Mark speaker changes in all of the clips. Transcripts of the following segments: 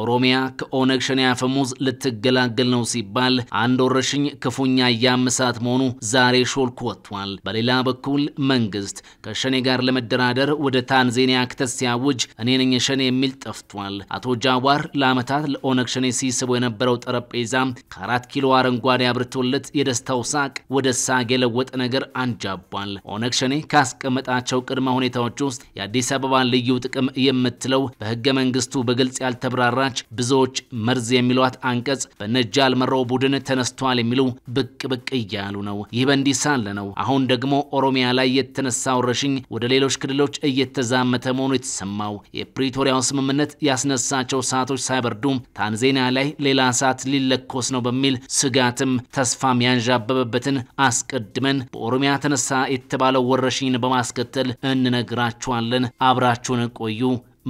Speaker 1: ኦሮሚያ ከኦነግ ሸኔ አፈሙዝ ልትገላገል ነው ሲባል አንድ ወረርሽኝ ክፉኛ እያመሳት መሆኑ ዛሬ ሾልኩ ወጥቷል። በሌላ በኩል መንግስት ከሸኔ ጋር ለመደራደር ወደ ታንዜኒያ ክተት ሲያውጅ እኔ ነኝ ሸኔ የሚል ጠፍቷል። አቶ ጃዋር ለዓመታት ለኦነግ ሸኔ ሲስቡ የነበረው ጠረጴዛ ከአራት ኪሎ አረንጓዴ አብርቶለት የደስታው ሳቅ ወደ ሳግ የለወጠ ነገር አንጃቧል። ኦነግ ሸኔ ካስቀመጣቸው ቅድመ ሁኔታዎች ውስጥ የአዲስ አበባ ልዩ ጥቅም የምትለው በህገ መንግስቱ በግልጽ ያልተብራራ አዋጅ ብዙዎች መርዝ የሚሏት አንቀጽ በነጃል መሮ ቡድን ተነስቷል የሚሉ ብቅ ብቅ እያሉ ነው። ይህ በእንዲህ ሳለ ነው አሁን ደግሞ ኦሮሚያ ላይ የተነሳ ወረሽኝ ወደ ሌሎች ክልሎች እየተዛመተ መሆኑ የተሰማው። የፕሪቶሪያው ስምምነት ያስነሳቸው ሰዓቶች ሳይበርዱ ታንዜኒያ ላይ ሌላ ሰዓት ሊለኮስ ነው በሚል ስጋትም ተስፋም ያንዣበበበትን አስቀድመን በኦሮሚያ ተነሳ የተባለው ወረሽኝን በማስከተል እንነግራችኋለን። አብራችሁን ቆዩ።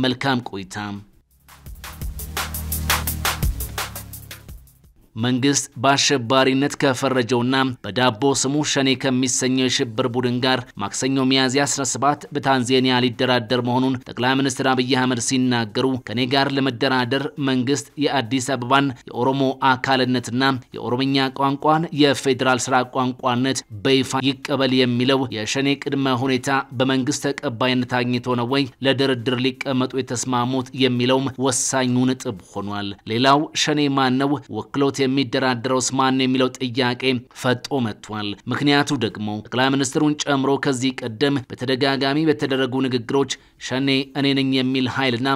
Speaker 1: መልካም ቆይታ። መንግስት በአሸባሪነት ከፈረጀውና በዳቦ ስሙ ሸኔ ከሚሰኘው የሽብር ቡድን ጋር ማክሰኞ ሚያዝያ 17 በታንዛኒያ ሊደራደር መሆኑን ጠቅላይ ሚኒስትር አብይ አህመድ ሲናገሩ ከኔ ጋር ለመደራደር መንግስት የአዲስ አበባን የኦሮሞ አካልነትና የኦሮምኛ ቋንቋን የፌዴራል ስራ ቋንቋነት በይፋ ይቀበል የሚለው የሸኔ ቅድመ ሁኔታ በመንግስት ተቀባይነት አግኝቶ ነው ወይ ለድርድር ሊቀመጡ የተስማሙት የሚለውም ወሳኙ ነጥብ ሆኗል። ሌላው ሸኔ ማን ነው ወክሎት የሚደራደረውስ ማን የሚለው ጥያቄ ፈጦ መጥቷል። ምክንያቱ ደግሞ ጠቅላይ ሚኒስትሩን ጨምሮ ከዚህ ቀደም በተደጋጋሚ በተደረጉ ንግግሮች ሸኔ እኔ ነኝ የሚል ኃይልና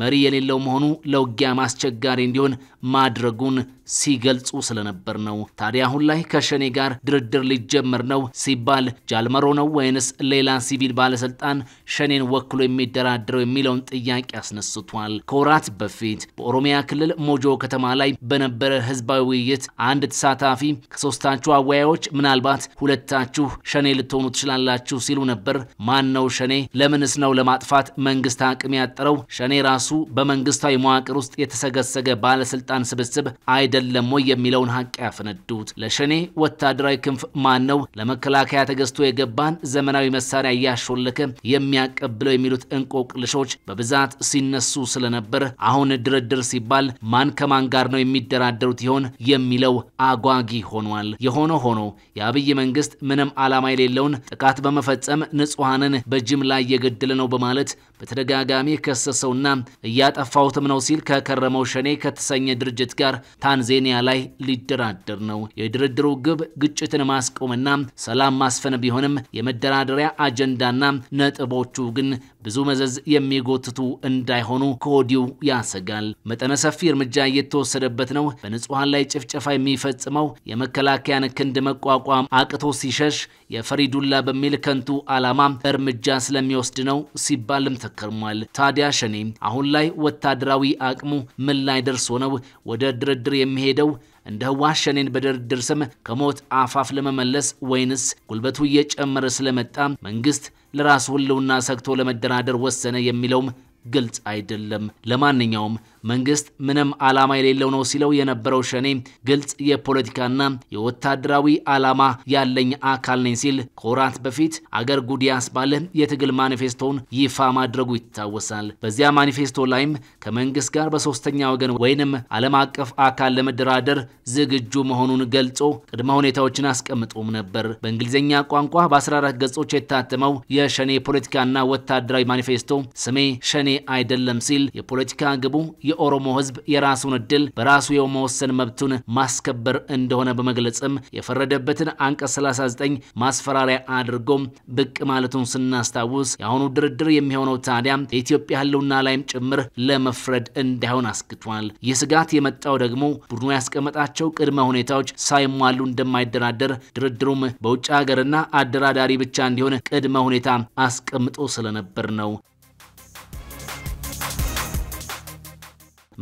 Speaker 1: መሪ የሌለው መሆኑ ለውጊያ ማስቸጋሪ እንዲሆን ማድረጉን ሲገልጹ ስለነበር ነው። ታዲያ አሁን ላይ ከሸኔ ጋር ድርድር ሊጀመር ነው ሲባል ጃልመሮ ነው ወይንስ ሌላ ሲቪል ባለስልጣን ሸኔን ወክሎ የሚደራድረው የሚለውን ጥያቄ አስነስቷል። ከወራት በፊት በኦሮሚያ ክልል ሞጆ ከተማ ላይ በነበረ ህዝባዊ ውይይት አንድ ተሳታፊ ከሶስታችሁ አወያዮች ምናልባት ሁለታችሁ ሸኔ ልትሆኑ ትችላላችሁ ሲሉ ነበር። ማን ነው ሸኔ? ለምንስ ነው ለማጥፋት መንግስት አቅም ያጠረው? ሸኔ ራሱ ራሱ በመንግስታዊ መዋቅር ውስጥ የተሰገሰገ ባለስልጣን ስብስብ አይደለም ወይ የሚለውን ሀቅ ያፈነዱት። ለሸኔ ወታደራዊ ክንፍ ማን ነው? ለመከላከያ ተገዝቶ የገባን ዘመናዊ መሳሪያ እያሾለከ የሚያቀብለው የሚሉት እንቆቅልሾች በብዛት ሲነሱ ስለነበር አሁን ድርድር ሲባል ማን ከማን ጋር ነው የሚደራደሩት ይሆን የሚለው አጓጊ ሆኗል። የሆነ ሆኖ የአብይ መንግስት ምንም ዓላማ የሌለውን ጥቃት በመፈጸም ንጹሐንን በጅምላ እየገደለ ነው በማለት በተደጋጋሚ ከሰሰውና እያጠፋሁትም ነው ሲል ከከረመው ሸኔ ከተሰኘ ድርጅት ጋር ታንዜኒያ ላይ ሊደራደር ነው። የድርድሩ ግብ ግጭትን ማስቆምና ሰላም ማስፈን ቢሆንም የመደራደሪያ አጀንዳና ነጥቦቹ ግን ብዙ መዘዝ የሚጎትቱ እንዳይሆኑ ከወዲሁ ያሰጋል። መጠነ ሰፊ እርምጃ እየተወሰደበት ነው። በንጹሐን ላይ ጭፍጨፋ የሚፈጽመው የመከላከያን ክንድ መቋቋም አቅቶ ሲሸሽ የፈሪዱላ በሚል ከንቱ ዓላማ እርምጃ ስለሚወስድ ነው ሲባልም ተከርሟል። ታዲያ ሸኔ አሁን ላይ ወታደራዊ አቅሙ ምን ላይ ደርሶ ነው ወደ ድርድር የሚሄደው? እንደ ህወሓት ሸኔን በድርድር ስም ከሞት አፋፍ ለመመለስ ወይንስ ጉልበቱ እየጨመረ ስለመጣ መንግስት ለራሱ ህልውና ሰግቶ ለመደራደር ወሰነ የሚለውም ግልጽ አይደለም። ለማንኛውም መንግስት ምንም ዓላማ የሌለው ነው ሲለው የነበረው ሸኔ ግልጽ የፖለቲካና የወታደራዊ ዓላማ ያለኝ አካል ነኝ ሲል ከወራት በፊት አገር ጉድ ያስባለ የትግል ማኒፌስቶውን ይፋ ማድረጉ ይታወሳል። በዚያ ማኒፌስቶ ላይም ከመንግስት ጋር በሶስተኛ ወገን ወይንም ዓለም አቀፍ አካል ለመደራደር ዝግጁ መሆኑን ገልጾ ቅድመ ሁኔታዎችን አስቀምጦም ነበር። በእንግሊዝኛ ቋንቋ በ14 ገጾች የታተመው የሸኔ ፖለቲካና ወታደራዊ ማኒፌስቶ ስሜ ሸኔ አይደለም ሲል የፖለቲካ ግቡ የኦሮሞ ህዝብ የራሱን እድል በራሱ የመወሰን መብቱን ማስከበር እንደሆነ በመግለጽም የፈረደበትን አንቀጽ 39 ማስፈራሪያ አድርጎም ብቅ ማለቱን ስናስታውስ የአሁኑ ድርድር የሚሆነው ታዲያ የኢትዮጵያ ህልውና ላይም ጭምር ለመፍረድ እንዳይሆን አስግቷል። ይህ ስጋት የመጣው ደግሞ ቡድኑ ያስቀመጣቸው ቅድመ ሁኔታዎች ሳይሟሉ እንደማይደራደር ድርድሩም በውጭ ሀገርና አደራዳሪ ብቻ እንዲሆን ቅድመ ሁኔታ አስቀምጦ ስለነበር ነው።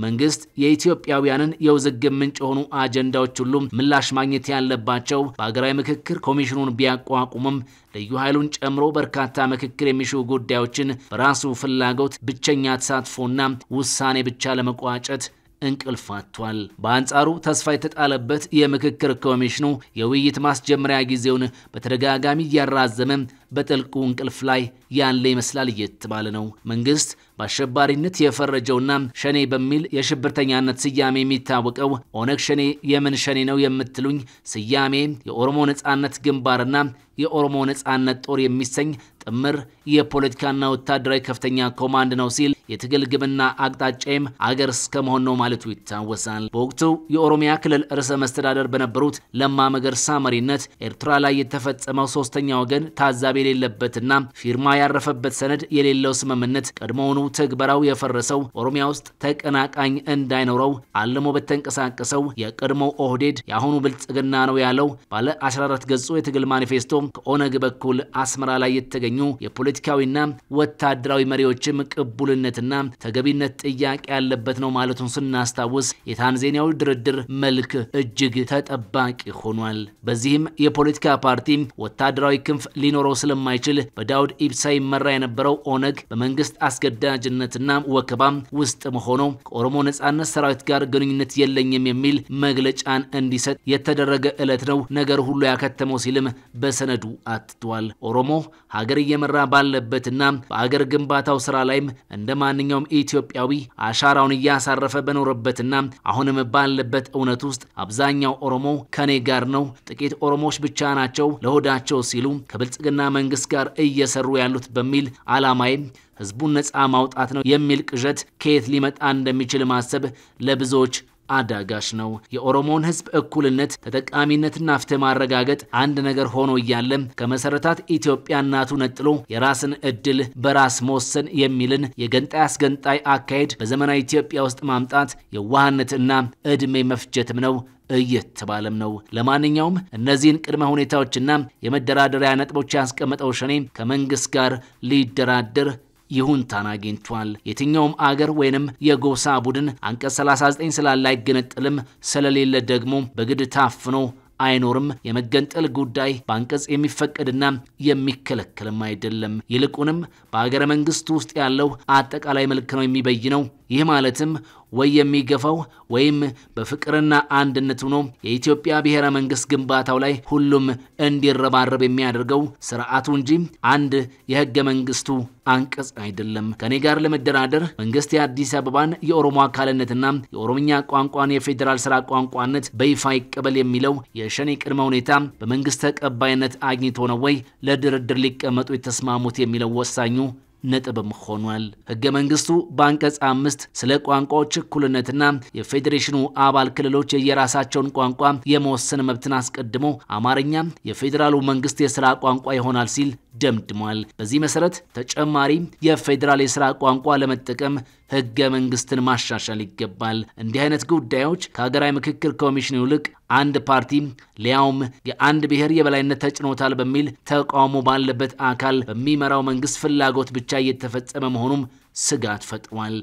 Speaker 1: መንግስት የኢትዮጵያውያንን የውዝግብ ምንጭ የሆኑ አጀንዳዎች ሁሉም ምላሽ ማግኘት ያለባቸው በሀገራዊ ምክክር ኮሚሽኑን ቢያቋቁምም ልዩ ኃይሉን ጨምሮ በርካታ ምክክር የሚሹ ጉዳዮችን በራሱ ፍላጎት ብቸኛ ተሳትፎና ውሳኔ ብቻ ለመቋጨት እንቅልፍ አጥቷል። በአንጻሩ ተስፋ የተጣለበት የምክክር ኮሚሽኑ የውይይት ማስጀመሪያ ጊዜውን በተደጋጋሚ እያራዘመ በጥልቁ እንቅልፍ ላይ ያለ ይመስላል እየተባለ ነው። መንግስት በአሸባሪነት የፈረጀውና ሸኔ በሚል የሽብርተኛነት ስያሜ የሚታወቀው ኦነግ ሸኔ የምን ሸኔ ነው የምትሉኝ? ስያሜ የኦሮሞ ነጻነት ግንባርና የኦሮሞ ነጻነት ጦር የሚሰኝ ጥምር የፖለቲካና ወታደራዊ ከፍተኛ ኮማንድ ነው ሲል የትግል ግብና አቅጣጫም አገር መሆን ነው ማለቱ ይታወሳል። በወቅቱ የኦሮሚያ ክልል ርዕሰ መስተዳደር በነበሩት ለማ መገርሳ መሪነት ኤርትራ ላይ የተፈጸመው ሶስተኛ ወገን ታዛቢ ግንዛቤ የሌለበትና ፊርማ ያረፈበት ሰነድ የሌለው ስምምነት ቀድሞውኑ ትግበራው የፈረሰው ኦሮሚያ ውስጥ ተቀናቃኝ እንዳይኖረው አልሞ በተንቀሳቀሰው የቀድሞው ኦህዴድ የአሁኑ ብልጽግና ነው ያለው ባለ 14 ገጹ የትግል ማኒፌስቶ ከኦነግ በኩል አስመራ ላይ የተገኙ የፖለቲካዊና ወታደራዊ መሪዎችም ቅቡልነትና ተገቢነት ጥያቄ ያለበት ነው ማለቱን ስናስታውስ የታንዛኒያው ድርድር መልክ እጅግ ተጠባቂ ሆኗል። በዚህም የፖለቲካ ፓርቲ ወታደራዊ ክንፍ ሊኖረው ስለማይችል በዳውድ ኢብሳ ይመራ የነበረው ኦነግ በመንግስት አስገዳጅነትና ወከባም ውስጥ ሆኖ ከኦሮሞ ነጻነት ሰራዊት ጋር ግንኙነት የለኝም የሚል መግለጫን እንዲሰጥ የተደረገ ዕለት ነው ነገር ሁሉ ያከተመው ሲልም በሰነዱ አትቷል። ኦሮሞ ሀገር እየመራ ባለበትና በአገር ግንባታው ስራ ላይም እንደ ማንኛውም ኢትዮጵያዊ አሻራውን እያሳረፈ በኖረበትና አሁንም ባለበት እውነት ውስጥ አብዛኛው ኦሮሞ ከኔ ጋር ነው፣ ጥቂት ኦሮሞዎች ብቻ ናቸው ለሆዳቸው ሲሉ ከብልጽግና መንግስት ጋር እየሰሩ ያሉት በሚል አላማዬ ህዝቡን ነፃ ማውጣት ነው የሚል ቅዠት ከየት ሊመጣ እንደሚችል ማሰብ ለብዙዎች አዳጋሽ ነው። የኦሮሞን ህዝብ እኩልነት፣ ተጠቃሚነትና ፍትህ ማረጋገጥ አንድ ነገር ሆኖ እያለ ከመሰረታት ኢትዮጵያ እናቱ ነጥሎ የራስን እድል በራስ መወሰን የሚልን የገንጣይ አስገንጣይ አካሄድ በዘመናዊ ኢትዮጵያ ውስጥ ማምጣት የዋህነትና እድሜ መፍጀትም ነው እየተባለም ነው። ለማንኛውም እነዚህን ቅድመ ሁኔታዎችና የመደራደሪያ ነጥቦች ያስቀመጠው ሸኔ ከመንግስት ጋር ሊደራደር ይሁንታን አግኝቷል። የትኛውም አገር ወይንም የጎሳ ቡድን አንቀጽ 39 ስላለ አይገነጠልም፣ ስለሌለ ደግሞ በግድ ታፍኖ አይኖርም። የመገንጠል ጉዳይ በአንቀጽ የሚፈቀድና የሚከለከልም አይደለም። ይልቁንም በሀገረ መንግስት ውስጥ ያለው አጠቃላይ መልክ ነው የሚበይነው። ይህ ማለትም ወይ የሚገፋው ወይም በፍቅርና አንድነት ሆኖ የኢትዮጵያ ብሔረ መንግስት ግንባታው ላይ ሁሉም እንዲረባረብ የሚያደርገው ስርዓቱ እንጂ አንድ የህገ መንግስቱ አንቀጽ አይደለም። ከኔ ጋር ለመደራደር መንግስት የአዲስ አበባን የኦሮሞ አካልነትና የኦሮምኛ ቋንቋን የፌዴራል ስራ ቋንቋነት በይፋ ይቀበል የሚለው የሸኔ ቅድመ ሁኔታ በመንግስት ተቀባይነት አግኝቶ ነው ወይ ለድርድር ሊቀመጡ የተስማሙት የሚለው ወሳኙ ነጥብም ሆኗል። ህገ መንግስቱ በአንቀጽ አምስት ስለ ቋንቋዎች እኩልነትና የፌዴሬሽኑ አባል ክልሎች የየራሳቸውን ቋንቋ የመወሰን መብትን አስቀድሞ አማርኛ የፌዴራሉ መንግስት የስራ ቋንቋ ይሆናል ሲል ደምድሟል። በዚህ መሰረት ተጨማሪ የፌዴራል የስራ ቋንቋ ለመጠቀም ህገ መንግስትን ማሻሻል ይገባል። እንዲህ አይነት ጉዳዮች ከሀገራዊ ምክክር ኮሚሽን ይልቅ አንድ ፓርቲ ሊያውም የአንድ ብሔር የበላይነት ተጭኖታል በሚል ተቃውሞ ባለበት አካል በሚመራው መንግስት ፍላጎት ብቻ እየተፈጸመ መሆኑም ስጋት ፈጥሯል።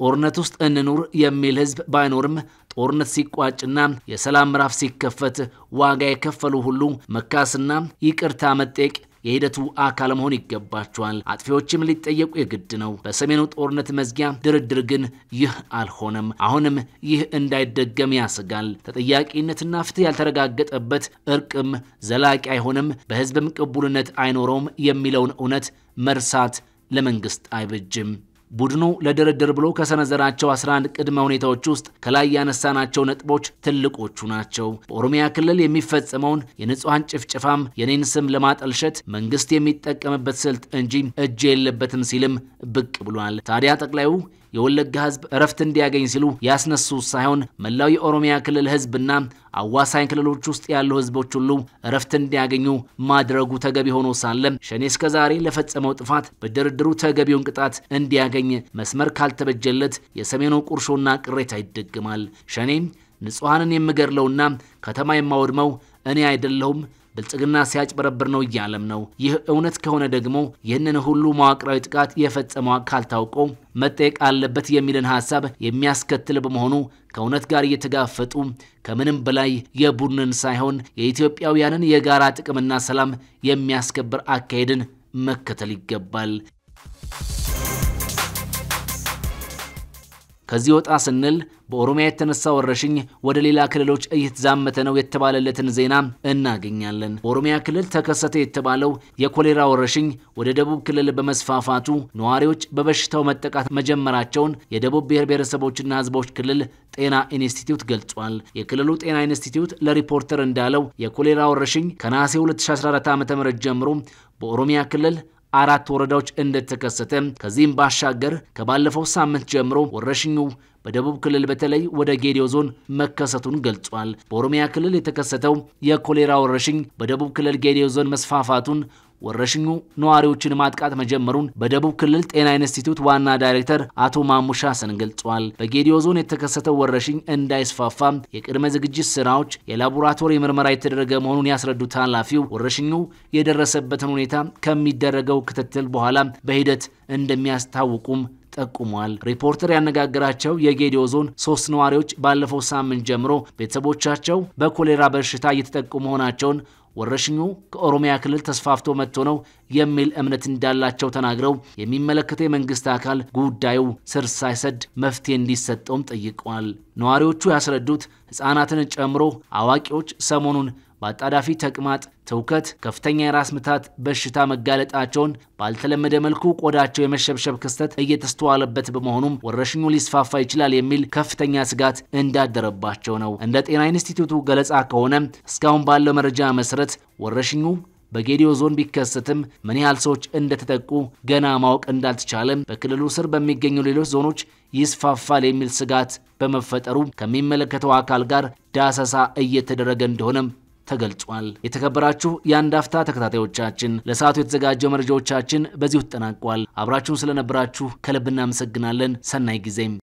Speaker 1: ጦርነት ውስጥ እንኑር የሚል ህዝብ ባይኖርም ጦርነት ሲቋጭና የሰላም ምዕራፍ ሲከፈት ዋጋ የከፈሉ ሁሉ መካስና ይቅርታ መጠየቅ የሂደቱ አካል መሆን ይገባቸዋል። አጥፊዎችም ሊጠየቁ የግድ ነው። በሰሜኑ ጦርነት መዝጊያ ድርድር ግን ይህ አልሆነም። አሁንም ይህ እንዳይደገም ያስጋል። ተጠያቂነትና ፍትህ ያልተረጋገጠበት እርቅም ዘላቂ አይሆንም፣ በህዝብም ቅቡልነት አይኖረውም የሚለውን እውነት መርሳት ለመንግስት አይበጅም። ቡድኑ ለድርድር ብሎ ከሰነዘራቸው 11 ቅድመ ሁኔታዎች ውስጥ ከላይ ያነሳናቸው ነጥቦች ትልቆቹ ናቸው። በኦሮሚያ ክልል የሚፈጸመውን የንጹሐን ጭፍጭፋም የኔን ስም ለማጠልሸት መንግስት የሚጠቀምበት ስልት እንጂ እጅ የለበትም ሲልም ብቅ ብሏል። ታዲያ ጠቅላዩ የወለጋ ህዝብ እረፍት እንዲያገኝ ሲሉ ያስነሱ ሳይሆን መላው የኦሮሚያ ክልል ህዝብና አዋሳኝ ክልሎች ውስጥ ያሉ ህዝቦች ሁሉ እረፍት እንዲያገኙ ማድረጉ ተገቢ ሆኖ ሳለ ሸኔ እስከዛሬ ለፈጸመው ጥፋት በድርድሩ ተገቢውን ቅጣት እንዲያገኝ መስመር ካልተበጀለት የሰሜኑ ቁርሾና ቅሬታ ይደግማል። ሸኔ ንጹሐንን የምገድለውና ከተማ የማወድመው እኔ አይደለሁም ብልጽግና ሲያጭበረብር ነው እያለም ነው። ይህ እውነት ከሆነ ደግሞ ይህንን ሁሉ መዋቅራዊ ጥቃት የፈጸመው አካል ታውቆ መጠየቅ አለበት የሚልን ሀሳብ የሚያስከትል በመሆኑ ከእውነት ጋር እየተጋፈጡ ከምንም በላይ የቡድንን ሳይሆን የኢትዮጵያውያንን የጋራ ጥቅምና ሰላም የሚያስከብር አካሄድን መከተል ይገባል። ከዚህ ወጣ ስንል በኦሮሚያ የተነሳ ወረሽኝ ወደ ሌላ ክልሎች እየተዛመተ ነው የተባለለትን ዜና እናገኛለን። በኦሮሚያ ክልል ተከሰተ የተባለው የኮሌራ ወረሽኝ ወደ ደቡብ ክልል በመስፋፋቱ ነዋሪዎች በበሽታው መጠቃት መጀመራቸውን የደቡብ ብሔር ብሔረሰቦችና ሕዝቦች ክልል ጤና ኢንስቲትዩት ገልጿል። የክልሉ ጤና ኢንስቲትዩት ለሪፖርተር እንዳለው የኮሌራ ወረሽኝ ከነሐሴ 2014 ዓ ም ጀምሮ በኦሮሚያ ክልል አራት ወረዳዎች እንደተከሰተ ከዚህም ባሻገር ከባለፈው ሳምንት ጀምሮ ወረሽኙ በደቡብ ክልል በተለይ ወደ ጌዲዮ ዞን መከሰቱን ገልጿል። በኦሮሚያ ክልል የተከሰተው የኮሌራ ወረሽኝ በደቡብ ክልል ጌዲዮ ዞን መስፋፋቱን ወረሽኙ ነዋሪዎችን ማጥቃት መጀመሩን በደቡብ ክልል ጤና ኢንስቲትዩት ዋና ዳይሬክተር አቶ ማሙሻ ሀሰን ገልጿል። በጌዲዮ ዞን የተከሰተው ወረሽኝ እንዳይስፋፋ የቅድመ ዝግጅት ስራዎች፣ የላቦራቶሪ ምርመራ የተደረገ መሆኑን ያስረዱት ኃላፊው ወረሽኙ የደረሰበትን ሁኔታ ከሚደረገው ክትትል በኋላ በሂደት እንደሚያስታውቁም ጠቁሟል። ሪፖርተር ያነጋገራቸው የጌዲዮ ዞን ሶስት ነዋሪዎች ባለፈው ሳምንት ጀምሮ ቤተሰቦቻቸው በኮሌራ በሽታ እየተጠቁ መሆናቸውን ወረሽኙ ከኦሮሚያ ክልል ተስፋፍቶ መጥቶ ነው የሚል እምነት እንዳላቸው ተናግረው የሚመለከተው የመንግስት አካል ጉዳዩ ስር ሳይሰድ መፍትሄ እንዲሰጠውም ጠይቀዋል። ነዋሪዎቹ ያስረዱት ሕፃናትን ጨምሮ አዋቂዎች ሰሞኑን በአጣዳፊ ተቅማጥ፣ ትውከት፣ ከፍተኛ የራስ ምታት በሽታ መጋለጣቸውን ባልተለመደ መልኩ ቆዳቸው የመሸብሸብ ክስተት እየተስተዋለበት በመሆኑም ወረርሽኙ ሊስፋፋ ይችላል የሚል ከፍተኛ ስጋት እንዳደረባቸው ነው። እንደ ጤና ኢንስቲትዩቱ ገለጻ ከሆነ እስካሁን ባለው መረጃ መሰረት ወረርሽኙ በጌዲዮ ዞን ቢከሰትም ምን ያህል ሰዎች እንደተጠቁ ገና ማወቅ እንዳልተቻለም በክልሉ ስር በሚገኙ ሌሎች ዞኖች ይስፋፋል የሚል ስጋት በመፈጠሩ ከሚመለከተው አካል ጋር ዳሰሳ እየተደረገ እንደሆነም ተገልጿል። የተከበራችሁ የአንድ አፍታ ተከታታዮቻችን ለሰዓቱ የተዘጋጀው መረጃዎቻችን በዚሁ ተጠናቋል። አብራችሁን ስለነበራችሁ ከልብ እናመሰግናለን። ሰናይ ጊዜም